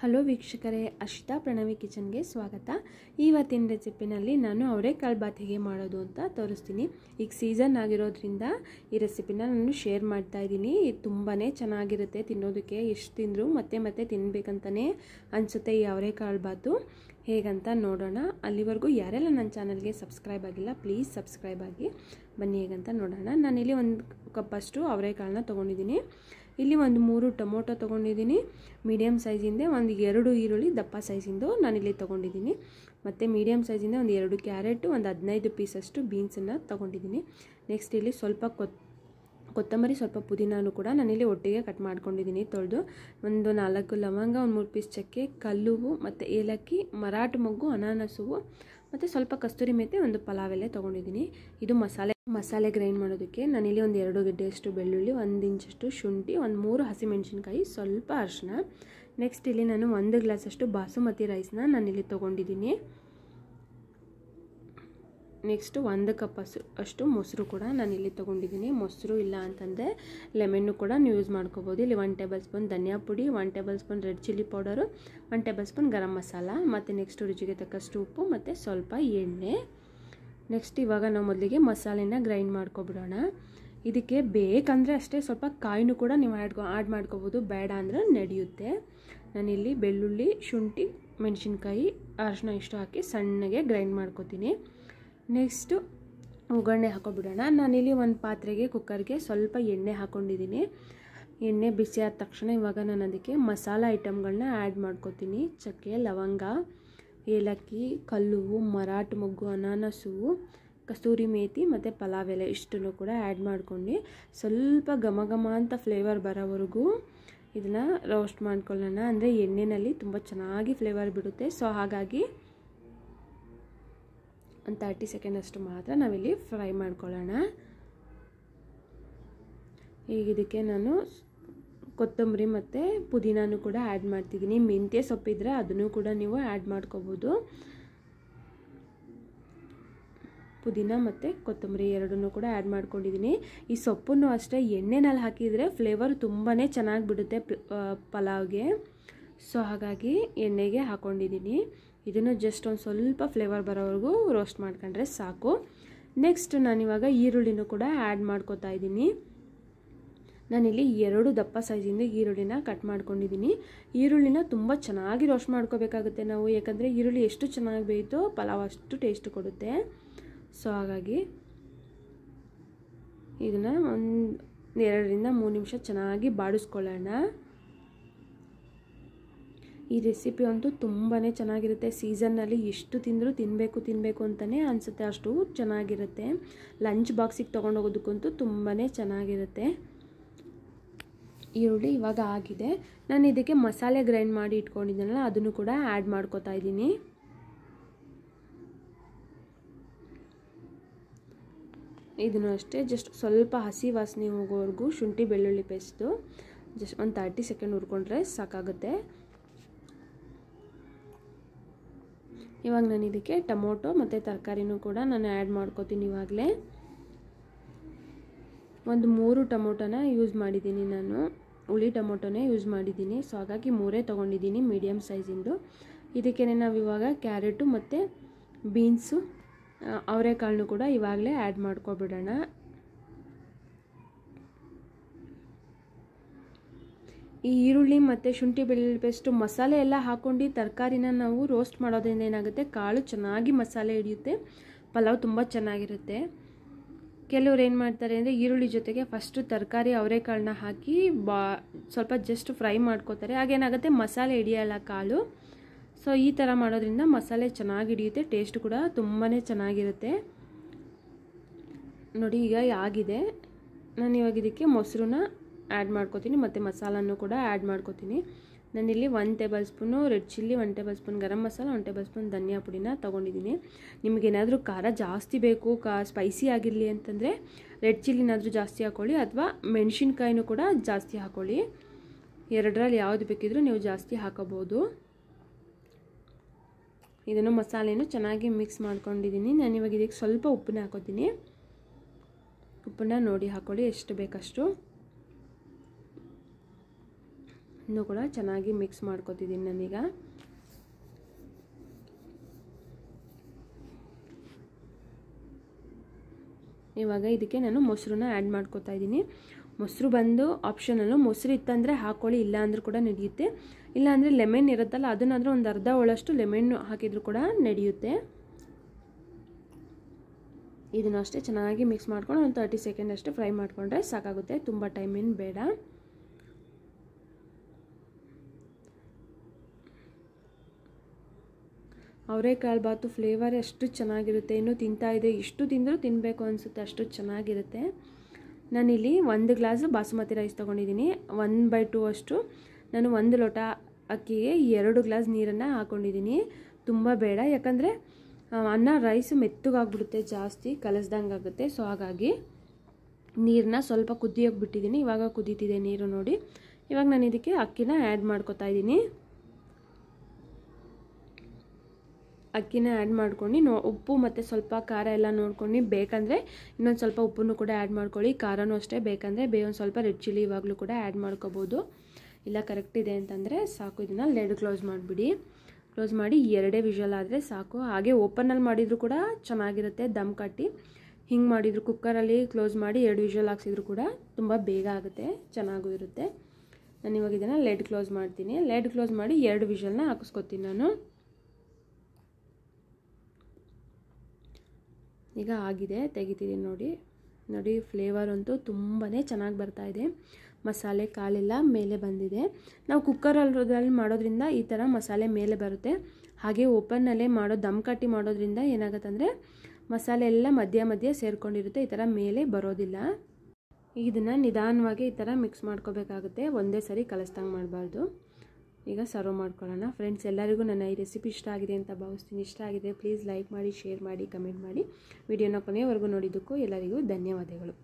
hello ವೀಕ್ಷಕರೇ ಅಶಿತಾ ಪ್ರಣವಿ ಕಿಚನ್ಗೆ ಸ್ವಾಗತ ಇವತ್ತಿನ ರೆಸಿಪಿನಲ್ಲಿ ನಾನು ಅವರೇಕಾಳು ಬಾತ್ ಹೇಗೆ ಮಾಡೋದು ಅಂತ ತೋರಿಸ್ತೀನಿ ಈಗ ಸೀಸನ್ ಆಗಿರೋದ್ರಿಂದ ಈ ರೆಸಿಪಿನ ನಾನು ಶೇರ್ ಮಾಡ್ತಾ ಇದ್ದೀನಿ ತುಂಬಾ ಚೆನ್ನಾಗಿರುತ್ತೆ ತಿನ್ನೋದಕ್ಕೆ ಎಷ್ಟು ತಿಂದರೂ ಮತ್ತೆ ಮತ್ತೆ ತಿನ್ನಬೇಕಂತಲೇ ಅನಿಸುತ್ತೆ ಈ ಅವರೆಕಾಳು ಬಾತು ಹೇಗಂತ ನೋಡೋಣ ಅಲ್ಲಿವರೆಗೂ ಯಾರೆಲ್ಲ ನನ್ನ ಚಾನಲ್ಗೆ ಸಬ್ಸ್ಕ್ರೈಬ್ ಆಗಿಲ್ಲ ಪ್ಲೀಸ್ ಸಬ್ಸ್ಕ್ರೈಬ್ ಆಗಿ ಬನ್ನಿ ಹೇಗಂತ ನೋಡೋಣ ನಾನಿಲ್ಲಿ ಒಂದು ಕಪ್ಪಷ್ಟು ಅವರೆಕಾಳನ್ನ ತೊಗೊಂಡಿದ್ದೀನಿ ಇಲ್ಲಿ ಒಂದು ಮೂರು ಟೊಮೊಟೊ ತೊಗೊಂಡಿದ್ದೀನಿ ಮೀಡಿಯಮ್ ಸೈಜಿಂದ ಒಂದು ಎರಡು ಈರುಳ್ಳಿ ದಪ್ಪ ಸೈಜಿಂದು ನಾನಿಲ್ಲಿ ತೊಗೊಂಡಿದ್ದೀನಿ ಮತ್ತು ಮೀಡಿಯಮ್ ಸೈಜಿಂದ ಒಂದು ಎರಡು ಕ್ಯಾರೆಟು ಒಂದು ಹದಿನೈದು ಪೀಸಷ್ಟು ಬೀನ್ಸನ್ನು ತೊಗೊಂಡಿದ್ದೀನಿ ನೆಕ್ಸ್ಟ್ ಇಲ್ಲಿ ಸ್ವಲ್ಪ ಕೊತ್ ಕೊತ್ತಂಬರಿ ಸ್ವಲ್ಪ ಪುದೀನೂ ಕೂಡ ನಾನಿಲ್ಲಿ ಒಟ್ಟಿಗೆ ಕಟ್ ಮಾಡ್ಕೊಂಡಿದ್ದೀನಿ ತೊಳೆದು ಒಂದು ನಾಲ್ಕು ಲವಂಗ ಒಂದು ಮೂರು ಪೀಸ್ ಚಕ್ಕೆ ಕಲ್ಲುವು ಮತ್ತು ಏಲಕ್ಕಿ ಮರಾಠ ಮೊಗ್ಗು ಅನಾನಸುವು ಮತ್ತು ಸ್ವಲ್ಪ ಕಸ್ತೂರಿ ಮೆತ್ತೆ ಒಂದು ಪಲಾವ್ ಎಲೆ ತೊಗೊಂಡಿದ್ದೀನಿ ಇದು ಮಸಾಲೆ ಮಸಾಲೆ ಗ್ರೈಂಡ್ ಮಾಡೋದಕ್ಕೆ ನಾನಿಲ್ಲಿ ಒಂದು ಎರಡು ಗಡ್ಡೆಯಷ್ಟು ಬೆಳ್ಳುಳ್ಳಿ ಒಂದು ಇಂಚಷ್ಟು ಶುಂಠಿ ಒಂದು ಮೂರು ಹಸಿಮೆಣಸಿನ್ಕಾಯಿ ಸ್ವಲ್ಪ ಅರಿಶಿನ ನೆಕ್ಸ್ಟ್ ಇಲ್ಲಿ ನಾನು ಒಂದು ಗ್ಲಾಸಷ್ಟು ಬಾಸುಮತಿ ರೈಸ್ನ ನಾನಿಲ್ಲಿ ತೊಗೊಂಡಿದ್ದೀನಿ ನೆಕ್ಸ್ಟು ಒಂದು ಕಪ್ ಹಸು ಅಷ್ಟು ಮೊಸರು ಕೂಡ ನಾನು ಇಲ್ಲಿ ತೊಗೊಂಡಿದ್ದೀನಿ ಮೊಸರು ಇಲ್ಲ ಅಂತಂದರೆ ಲೆಮೆನ್ನು ಕೂಡ ನೀವು ಯೂಸ್ ಮಾಡ್ಕೋಬೋದು ಇಲ್ಲಿ ಒನ್ ಟೇಬಲ್ ಸ್ಪೂನ್ ಧನಿಯಾ ಪುಡಿ one tablespoon red chilli powder one tablespoon garam masala ಮತ್ತು ನೆಕ್ಸ್ಟ್ ರುಚಿಗೆ ತಕ್ಕಷ್ಟು ಉಪ್ಪು ಮತ್ತು ಸ್ವಲ್ಪ ಎಣ್ಣೆ ನೆಕ್ಸ್ಟ್ ಇವಾಗ ನಾವು ಮೊದಲಿಗೆ ಮಸಾಲೆನ ಗ್ರೈಂಡ್ ಮಾಡ್ಕೊಬಿಡೋಣ ಇದಕ್ಕೆ ಬೇಕಂದರೆ ಅಷ್ಟೇ ಸ್ವಲ್ಪ ಕಾಯಿನೂ ಕೂಡ ನೀವು ಆ್ಯಡ್ ಆ್ಯಡ್ ಮಾಡ್ಕೋಬೋದು ಬೇಡ ಅಂದರೆ ನಡೆಯುತ್ತೆ ನಾನಿಲ್ಲಿ ಬೆಳ್ಳುಳ್ಳಿ ಶುಂಠಿ ಮೆಣಸಿನ್ಕಾಯಿ ಅರಶಿನ ಇಷ್ಟು ಹಾಕಿ ಸಣ್ಣಗೆ ಗ್ರೈಂಡ್ ಮಾಡ್ಕೋತೀನಿ ನೆಕ್ಸ್ಟು ಒಗ್ಗರಣೆ ಹಾಕೊಬಿಡೋಣ ನಾನಿಲ್ಲಿ ಒಂದು ಪಾತ್ರೆಗೆ ಕುಕ್ಕರ್ಗೆ ಸ್ವಲ್ಪ ಎಣ್ಣೆ ಹಾಕ್ಕೊಂಡಿದ್ದೀನಿ ಎಣ್ಣೆ ಬಿಸಿ ಆದ ತಕ್ಷಣ ಇವಾಗ ನಾನು ಅದಕ್ಕೆ ಮಸಾಲ ಐಟಮ್ಗಳನ್ನ ಆ್ಯಡ್ ಮಾಡ್ಕೋತೀನಿ ಚಕ್ಕೆ ಲವಂಗ ಏಲಕ್ಕಿ ಕಲ್ಲುವು ಮರಾಠ ಮೊಗ್ಗು ಅನಾನಸು ಕಸ್ತೂರಿ ಮೇಥಿ ಮತ್ತು ಪಲಾವ್ ಎಲೆ ಇಷ್ಟನ್ನು ಕೂಡ ಆ್ಯಡ್ ಮಾಡ್ಕೊಂಡು ಸ್ವಲ್ಪ ಘಮ ಘಮ ಅಂತ ಫ್ಲೇವರ್ ಬರೋವರೆಗೂ ಇದನ್ನು ರೋಸ್ಟ್ ಮಾಡ್ಕೊಳ್ಳೋಣ ಅಂದರೆ ಎಣ್ಣೆಯಲ್ಲಿ ತುಂಬ ಚೆನ್ನಾಗಿ ಫ್ಲೇವರ್ ಬಿಡುತ್ತೆ ಸೊ ಹಾಗಾಗಿ ಒಂದು ತರ್ಟಿ ಸೆಕೆಂಡ್ ಅಷ್ಟು ಮಾತ್ರ ನಾವಿಲ್ಲಿ ಫ್ರೈ ಮಾಡ್ಕೊಳ್ಳೋಣ ಈಗ ಇದಕ್ಕೆ ನಾನು ಕೊತ್ತಂಬರಿ ಮತ್ತು ಪುದೀನೂ ಕೂಡ ಆ್ಯಡ್ ಮಾಡ್ತಿದ್ದೀನಿ ಮೆಂತ್ಯ ಸೊಪ್ಪಿದ್ರೆ ಅದನ್ನು ಕೂಡ ನೀವು ಆ್ಯಡ್ ಮಾಡ್ಕೋಬೋದು ಪುದೀನ ಮತ್ತು ಕೊತ್ತಂಬರಿ ಎರಡನ್ನೂ ಕೂಡ ಆ್ಯಡ್ ಮಾಡ್ಕೊಂಡಿದ್ದೀನಿ ಈ ಸೊಪ್ಪನ್ನು ಅಷ್ಟೇ ಎಣ್ಣೆನಲ್ಲಿ ಹಾಕಿದರೆ ಫ್ಲೇವರ್ ತುಂಬಾ ಚೆನ್ನಾಗಿ ಬಿಡುತ್ತೆ ಪಲಾವ್ಗೆ ಸೊ ಹಾಗಾಗಿ ಎಣ್ಣೆಗೆ ಹಾಕ್ಕೊಂಡಿದ್ದೀನಿ ಇದನ್ನು ಜಸ್ಟ್ ಒಂದು ಸ್ವಲ್ಪ ಫ್ಲೇವರ್ ಬರೋವರೆಗೂ ರೋಸ್ಟ್ ಮಾಡ್ಕೊಂಡ್ರೆ ಸಾಕು ನೆಕ್ಸ್ಟ್ ನಾನಿವಾಗ ಈರುಳ್ಳಿನೂ ಕೂಡ ಆ್ಯಡ್ ಮಾಡ್ಕೋತಾ ಇದ್ದೀನಿ ನಾನಿಲ್ಲಿ ಎರಡು ದಪ್ಪ ಸೈಜಿಂದ ಈರುಳ್ಳಿನ ಕಟ್ ಮಾಡ್ಕೊಂಡಿದ್ದೀನಿ ಈರುಳ್ಳಿನ ತುಂಬ ಚೆನ್ನಾಗಿ ರೋಸ್ಟ್ ಮಾಡ್ಕೋಬೇಕಾಗುತ್ತೆ ನಾವು ಯಾಕಂದರೆ ಈರುಳ್ಳಿ ಎಷ್ಟು ಚೆನ್ನಾಗಿ ಬೇಯಿತೋ ಪಲಾವ್ ಅಷ್ಟು ಟೇಸ್ಟ್ ಕೊಡುತ್ತೆ ಸೊ ಹಾಗಾಗಿ ಇದನ್ನು ಒಂದು ಎರಡರಿಂದ ಮೂರು ನಿಮಿಷ ಚೆನ್ನಾಗಿ ಬಾಡಿಸ್ಕೊಳ್ಳೋಣ ಈ ರೆಸಿಪಿ ಅಂತೂ ತುಂಬಾ ಚೆನ್ನಾಗಿರುತ್ತೆ ಸೀಸನ್ನಲ್ಲಿ ಎಷ್ಟು ತಿಂದರೂ ತಿನ್ನಬೇಕು ತಿನ್ನಬೇಕು ಅಂತಲೇ ಅನಿಸುತ್ತೆ ಅಷ್ಟು ಚೆನ್ನಾಗಿರುತ್ತೆ ಲಂಚ್ ಬಾಕ್ಸಿಗೆ ತೊಗೊಂಡೋಗೋದಕ್ಕಂತೂ ತುಂಬಾ ಚೆನ್ನಾಗಿರುತ್ತೆ ಈರುಳ್ಳಿ ಇವಾಗ ಆಗಿದೆ ನಾನು ಇದಕ್ಕೆ ಮಸಾಲೆ ಗ್ರೈಂಡ್ ಮಾಡಿ ಇಟ್ಕೊಂಡಿದ್ದೀನಲ್ಲ ಅದನ್ನು ಕೂಡ ಆ್ಯಡ್ ಮಾಡ್ಕೋತಾ ಇದ್ದೀನಿ ಇದನ್ನು ಅಷ್ಟೇ ಜಸ್ಟ್ ಸ್ವಲ್ಪ ಹಸಿ ವಾಸನೆ ಹೋಗೋವರೆಗೂ ಶುಂಠಿ ಬೆಳ್ಳುಳ್ಳಿ ಪೇಸ್ಟು ಜಸ್ಟ್ ಒಂದು ತರ್ಟಿ ಸೆಕೆಂಡ್ ಹುರ್ಕೊಂಡ್ರೆ ಸಾಕಾಗುತ್ತೆ ಇವಾಗ ನಾನು ಇದಕ್ಕೆ ಟೊಮೊಟೊ ಮತ್ತು ತರಕಾರಿನೂ ಕೂಡ ನಾನು ಆ್ಯಡ್ ಮಾಡ್ಕೋತೀನಿ ಇವಾಗಲೇ ಒಂದು ಮೂರು ಟೊಮೊಟೊನ ಯೂಸ್ ಮಾಡಿದ್ದೀನಿ ನಾನು ಹುಳಿ ಟೊಮೊಟೊನೇ ಯೂಸ್ ಮಾಡಿದ್ದೀನಿ ಸೊ ಹಾಗಾಗಿ ಮೂರೇ ತೊಗೊಂಡಿದ್ದೀನಿ ಮೀಡಿಯಮ್ ಸೈಜಿಂದು ಇದಕ್ಕೇ ನಾವು ಇವಾಗ ಕ್ಯಾರೆಟು ಮತ್ತು ಬೀನ್ಸು ಅವರೆಕಾಳನ್ನು ಕೂಡ ಇವಾಗಲೇ ಆ್ಯಡ್ ಮಾಡ್ಕೊಬಿಡೋಣ ಈ ಈರುಳ್ಳಿ ಮತ್ತು ಶುಂಠಿ ಬೆಳ್ಳುಳ್ಳಿ ಪೇಸ್ಟು ಮಸಾಲೆ ಎಲ್ಲ ಹಾಕ್ಕೊಂಡು ತರಕಾರಿನ ನಾವು ರೋಸ್ಟ್ ಮಾಡೋದ್ರಿಂದ ಏನಾಗುತ್ತೆ ಕಾಳು ಚೆನ್ನಾಗಿ ಮಸಾಲೆ ಹಿಡಿಯುತ್ತೆ ಪಲಾವ್ ತುಂಬ ಚೆನ್ನಾಗಿರುತ್ತೆ ಕೆಲವ್ರು ಏನು ಮಾಡ್ತಾರೆ ಅಂದರೆ ಈರುಳ್ಳಿ ಜೊತೆಗೆ ಫಸ್ಟು ತರಕಾರಿ ಅವರೆಕಾಳನ್ನ ಹಾಕಿ ಬಾ ಸ್ವಲ್ಪ ಜಸ್ಟ್ ಫ್ರೈ ಮಾಡ್ಕೋತಾರೆ ಹಾಗೇನಾಗುತ್ತೆ ಮಸಾಲೆ ಹಿಡಿಯಲ್ಲ ಕಾಳು ಸೊ ಈ ಥರ ಮಾಡೋದ್ರಿಂದ ಮಸಾಲೆ ಚೆನ್ನಾಗಿ ಹಿಡಿಯುತ್ತೆ ಟೇಸ್ಟ್ ಕೂಡ ತುಂಬಾ ಚೆನ್ನಾಗಿರುತ್ತೆ ನೋಡಿ ಈಗ ಆಗಿದೆ ನಾನು ಇವಾಗ ಇದಕ್ಕೆ ಮೊಸರನ್ನ ಆ್ಯಡ್ ಮಾಡ್ಕೋತೀನಿ ಮತ್ತು ಮಸಾಲನ್ನು ಕೂಡ ಆ್ಯಡ್ ಮಾಡ್ಕೋತೀನಿ ನಾನಿಲ್ಲಿ one tablespoon red chilli one tablespoon garam masala one tablespoon ಧನಿಯಾ ಪುಡಿನ ತೊಗೊಂಡಿದ್ದೀನಿ ನಿಮಗೇನಾದರೂ ಖಾರ ಜಾಸ್ತಿ ಬೇಕು ಕಾ ಸ್ಪೈಸಿ ಆಗಿರಲಿ ಅಂತಂದರೆ ರೆಡ್ ಚಿಲ್ಲಿನಾದರೂ ಜಾಸ್ತಿ ಹಾಕ್ಕೊಳ್ಳಿ ಅಥವಾ ಮೆಣಸಿನ್ಕಾಯಿನೂ ಕೂಡ ಜಾಸ್ತಿ ಹಾಕ್ಕೊಳ್ಳಿ ಎರಡರಲ್ಲಿ ಯಾವುದು ಬೇಕಿದ್ರೂ ನೀವು ಜಾಸ್ತಿ ಹಾಕೋಬೋದು ಇದನ್ನು ಮಸಾಲೆಯನ್ನು ಚೆನ್ನಾಗಿ ಮಿಕ್ಸ್ ಮಾಡ್ಕೊಂಡಿದ್ದೀನಿ ನಾನು ಇವಾಗ ಇದಕ್ಕೆ ಸ್ವಲ್ಪ ಉಪ್ಪನ್ನ ಹಾಕೋತೀನಿ ಉಪ್ಪನ್ನ ನೋಡಿ ಹಾಕ್ಕೊಳ್ಳಿ ಎಷ್ಟು ಬೇಕಷ್ಟು ಇನ್ನು ಕೂಡ ಚೆನ್ನಾಗಿ ಮಿಕ್ಸ್ ಮಾಡ್ಕೋತಿದ್ದೀನಿ ನಾನೀಗ ಇವಾಗ ಇದಕ್ಕೆ ನಾನು ಮೊಸರನ್ನ ಆ್ಯಡ್ ಮಾಡ್ಕೋತಾ ಇದ್ದೀನಿ ಮೊಸರು ಬಂದು ಆಪ್ಷನಲ್ಲು ಮೊಸರು ಇತ್ತಂದರೆ ಹಾಕೊಳ್ಳಿ ಇಲ್ಲ ಅಂದರೂ ಕೂಡ ನಡೆಯುತ್ತೆ ಇಲ್ಲಾಂದರೆ ಲೆಮನ್ ಇರುತ್ತಲ್ಲ ಅದನ್ನಾದರೂ ಒಂದು ಅರ್ಧ ಒಳಷ್ಟು ಲೆಮೆನ್ ಹಾಕಿದರೂ ಕೂಡ ನಡೆಯುತ್ತೆ ಇದನ್ನು ಅಷ್ಟೇ ಚೆನ್ನಾಗಿ ಮಿಕ್ಸ್ ಮಾಡ್ಕೊಂಡು ಒಂದು ತರ್ಟಿ ಸೆಕೆಂಡ್ ಅಷ್ಟೇ ಫ್ರೈ ಮಾಡಿಕೊಂಡ್ರೆ ಸಾಕಾಗುತ್ತೆ ತುಂಬ ಟೈಮ್ ಬೇಡ ಅವರೇಕಾಳು ಬಾತು ಫ್ಲೇವರ್ ಎಷ್ಟು ಚೆನ್ನಾಗಿರುತ್ತೆ ಇನ್ನೂ ತಿಂತಾ ಇದೆ ಇಷ್ಟು ತಿಂದರೂ ತಿನ್ನಬೇಕು ಅನಿಸುತ್ತೆ ಅಷ್ಟು ಚೆನ್ನಾಗಿರುತ್ತೆ ನಾನಿಲ್ಲಿ ಒಂದು ಗ್ಲಾಸ್ ಬಾಸುಮತಿ ರೈಸ್ ತೊಗೊಂಡಿದ್ದೀನಿ ಒನ್ ಬೈ ಟೂ ಅಷ್ಟು ನಾನು ಒಂದು ಲೋಟ ಅಕ್ಕಿಗೆ ಎರಡು ಗ್ಲಾಸ್ ನೀರನ್ನು ಹಾಕ್ಕೊಂಡಿದ್ದೀನಿ ತುಂಬ ಬೇಡ ಯಾಕಂದರೆ ಅನ್ನ ರೈಸ್ ಮೆತ್ತಗಾಗ್ಬಿಡುತ್ತೆ ಜಾಸ್ತಿ ಕಲಸ್ದಂಗೆ ಆಗುತ್ತೆ ಸೊ ಹಾಗಾಗಿ ನೀರನ್ನ ಸ್ವಲ್ಪ ಕುದಿಯೋಕೆ ಬಿಟ್ಟಿದ್ದೀನಿ ಇವಾಗ ಕುದೀತಿದೆ ನೀರು ನೋಡಿ ಇವಾಗ ನಾನು ಇದಕ್ಕೆ ಅಕ್ಕಿನ ಆ್ಯಡ್ ಮಾಡ್ಕೊತಾ ಇದ್ದೀನಿ ಅಕ್ಕಿನ ಆ್ಯಡ್ ಮಾಡ್ಕೊಂಡು ನೋ ಉಪ್ಪು ಮತ್ತು ಸ್ವಲ್ಪ ಖಾರ ಎಲ್ಲ ನೋಡ್ಕೊಂಡು ಬೇಕಂದರೆ ಇನ್ನೊಂದು ಸ್ವಲ್ಪ ಉಪ್ಪನ್ನು ಕೂಡ ಆ್ಯಡ್ ಮಾಡ್ಕೊಳ್ಳಿ ಖಾರನೂ ಅಷ್ಟೇ ಬೇಕಂದರೆ ಬೇಯೊಂದು ಸ್ವಲ್ಪ ರೆಡ್ ಚಿಲ್ಲಿ ಇವಾಗಲೂ ಕೂಡ ಆ್ಯಡ್ ಮಾಡ್ಕೋಬೋದು ಇಲ್ಲ ಕರೆಕ್ಟ್ ಇದೆ ಅಂತಂದರೆ ಸಾಕು ಇದನ್ನು ಲೆಡ್ ಕ್ಲೋಸ್ ಮಾಡಿಬಿಡಿ ಕ್ಲೋಸ್ ಮಾಡಿ ಎರಡೇ ವಿಷಲ್ ಆದರೆ ಸಾಕು ಹಾಗೆ ಓಪನಲ್ಲಿ ಮಾಡಿದರೂ ಕೂಡ ಚೆನ್ನಾಗಿರುತ್ತೆ ದಮ್ ಕಟ್ಟಿ ಹಿಂಗೆ ಮಾಡಿದ್ರು ಕುಕ್ಕರಲ್ಲಿ ಕ್ಲೋಸ್ ಮಾಡಿ ಎರಡು ವಿಷಲ್ ಹಾಕ್ಸಿದ್ರು ಕೂಡ ತುಂಬ ಬೇಗ ಆಗುತ್ತೆ ಚೆನ್ನಾಗೂ ಇರುತ್ತೆ ನಾನು ಇವಾಗ ಇದನ್ನು ಲೆಡ್ ಕ್ಲೋಸ್ ಮಾಡ್ತೀನಿ ಲೆಡ್ ಕ್ಲೋಸ್ ಮಾಡಿ ಎರಡು ವಿಷಲ್ನ ಹಾಕಿಸ್ಕೊತೀನಿ ನಾನು ಈಗ ಆಗಿದೆ ತೆಗಿತೀನಿ ನೋಡಿ ನೋಡಿ ಫ್ಲೇವರ್ ಅಂತೂ ತುಂಬಾ ಚೆನ್ನಾಗಿ ಬರ್ತಾಯಿದೆ ಮಸಾಲೆ ಕಾಲೆಲ್ಲ ಮೇಲೆ ಬಂದಿದೆ ನಾವು ಕುಕ್ಕರಲ್ಲಿ ಮಾಡೋದ್ರಿಂದ ಈ ಥರ ಮಸಾಲೆ ಮೇಲೆ ಬರುತ್ತೆ ಹಾಗೆ ಓಪನ್ನಲ್ಲೇ ಮಾಡೋ ದಮ್ ಕಟ್ಟಿ ಮಾಡೋದ್ರಿಂದ ಏನಾಗುತ್ತಂದರೆ ಮಸಾಲೆ ಎಲ್ಲ ಮಧ್ಯ ಮಧ್ಯ ಸೇರಿಕೊಂಡಿರುತ್ತೆ ಈ ಥರ ಮೇಲೆ ಬರೋದಿಲ್ಲ ಇದನ್ನು ನಿಧಾನವಾಗಿ ಈ ಥರ ಮಿಕ್ಸ್ ಮಾಡ್ಕೋಬೇಕಾಗುತ್ತೆ ಒಂದೇ ಸರಿ ಕಲಸ್ದಂಗೆ ಮಾಡಬಾರ್ದು ಈಗ ಸರ್ವ್ ಮಾಡ್ಕೊಳ್ಳೋಣ ಫ್ರೆಂಡ್ಸ್ ಎಲ್ಲರಿಗೂ ನನ್ನ ಈ ರೆಸಿಪಿ ಇಷ್ಟ ಆಗಿದೆ ಅಂತ ಭಾವಿಸ್ತೀನಿ ಇಷ್ಟ ಆಗಿದೆ ಪ್ಲೀಸ್ ಲೈಕ್ ಮಾಡಿ ಶೇರ್ ಮಾಡಿ ಕಮೆಂಟ್ ಮಾಡಿ ವಿಡಿಯೋನ ಕೊನೆಯವರೆಗೂ ನೋಡಿದ್ದಕ್ಕೂ ಎಲ್ಲರಿಗೂ ಧನ್ಯವಾದಗಳು